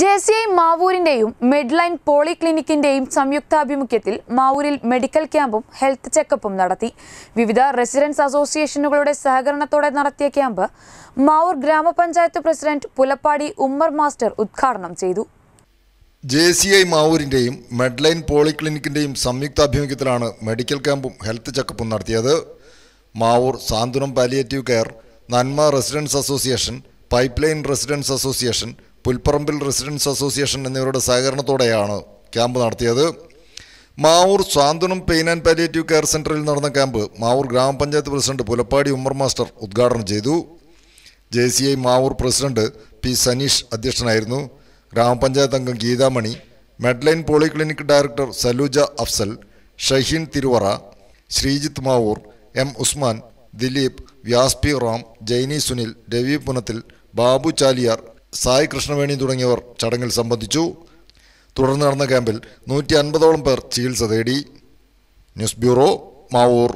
J C I മാവൂരിന്റെയും Medline പോളിക്ലിനിക്കിന്റെയും സംയുക്താഭിമുഖ്യത്തിൽ മാവൂരിൽ മെഡിക്കൽ ക്യാമ്പും ഹെൽത്ത് ചെക്കപ്പും നടത്തി വിവിധ റെസിഡൻസ് അസോസിയേഷനുകളുടെ സഹകരണത്തോടെ നടത്തിയ ക്യാമ്പ് മാവൂർ ഗ്രാമപഞ്ചായത്ത് പ്രസിഡന്റ് പുലപ്പാടി ഉമ്മർ മാസ്റ്റർ ഉദ്ഘാടനം ചെയ്തു ജെ സി ഐ മാവൂരിന്റെയും മെഡ്ലൈൻ പോളിക്ലിനിക്കിന്റെയും സംയുക്താഭിമുഖ്യത്തിലാണ് മെഡിക്കൽ ക്യാമ്പും ഹെൽത്ത് ചെക്കപ്പും നടത്തിയത് Mavoor Santhwanam palliative care Nanma residents association pipeline residents association പുൽപ്പറമ്പിൽ റെസിഡൻസ് അസോസിയേഷൻ എന്നിവരുടെ സഹകരണത്തോടെയാണ് ക്യാമ്പ് നടത്തിയത് Mavoor Swanthanam pain and palliative care സെൻറ്ററിൽ നടന്ന ക്യാമ്പ് മാവൂർ ഗ്രാമപഞ്ചായത്ത് പ്രസിഡന്റ് പുലപ്പാടി ഉമ്മർ മാസ്റ്റർ ഉദ്ഘാടനം ചെയ്തു J C I Mavoor president P Saneesh അധ്യക്ഷനായിരുന്നു ഗ്രാമപഞ്ചായത്ത് അംഗം Geethamani Medline polyclinic director Salooja Afsal Shaheen Thiruvara Sreejith Mavoor M Usman Dileep വ്യാസ്പി റാം ജൈനി സുനിൽ രവി പുനത്തിൽ ബാബു ചാലിയാർ സായ് കൃഷ്ണവേണി തുടങ്ങിയവർ ചടങ്ങിൽ സംബന്ധിച്ചു തുടർന്ന് നടന്ന ക്യാമ്പിൽ നൂറ്റി അൻപതോളം പേർ ചികിത്സ തേടി ന്യൂസ് ബ്യൂറോ മാവൂർ